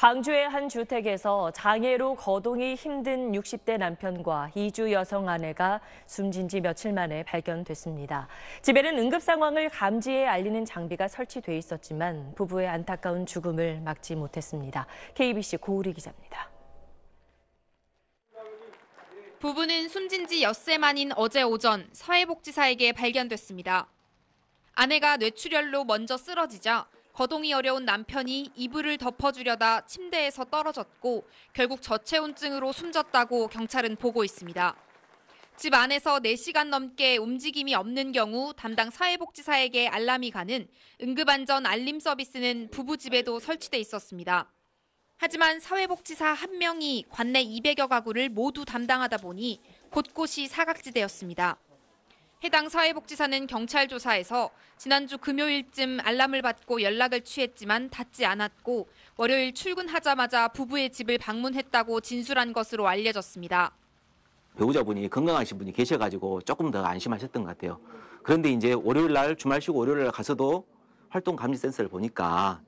광주의 한 주택에서 장애로 거동이 힘든 60대 남편과 2주 여성 아내가 숨진 지 며칠 만에 발견됐습니다. 집에는 응급 상황을 감지해 알리는 장비가 설치돼 있었지만 부부의 안타까운 죽음을 막지 못했습니다. KBC 고우리 기자입니다. 부부는 숨진 지 엿새 만인 어제 오전 사회복지사에게 발견됐습니다. 아내가 뇌출혈로 먼저 쓰러지자 거동이 어려운 남편이 이불을 덮어주려다 침대에서 떨어졌고 결국 저체온증으로 숨졌다고 경찰은 보고 있습니다. 집 안에서 4시간 넘게 움직임이 없는 경우 담당 사회복지사에게 알람이 가는 응급안전 알림 서비스는 부부집에도 설치돼 있었습니다. 하지만 사회복지사 한 명이 관내 200여 가구를 모두 담당하다 보니 곳곳이 사각지대였습니다. 해당 사회복지사는 경찰 조사에서 지난주 금요일쯤 알람을 받고 연락을 취했지만 닿지 않았고 월요일 출근하자마자 부부의 집을 방문했다고 진술한 것으로 알려졌습니다. 배우자분이 건강하신 분이 계셔가지고 조금 더 안심하셨던 것 같아요. 그런데 이제 월요일 날 주말 쉬고 월요일 날 가서도 활동 감지 센서를 보니까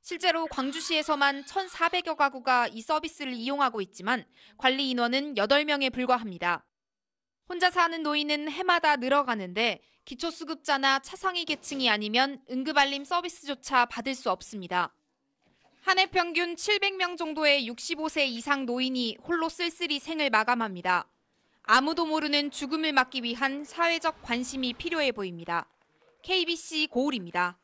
실제로 광주시에서만 1,400여 가구가 이 서비스를 이용하고 있지만 관리 인원은 8명에 불과합니다. 혼자 사는 노인은 해마다 늘어가는데 기초수급자나 차상위 계층이 아니면 응급알림 서비스조차 받을 수 없습니다. 한 해 평균 700명 정도의 65세 이상 노인이 홀로 쓸쓸히 생을 마감합니다. 아무도 모르는 죽음을 막기 위한 사회적 관심이 필요해 보입니다. KBC 고울입니다.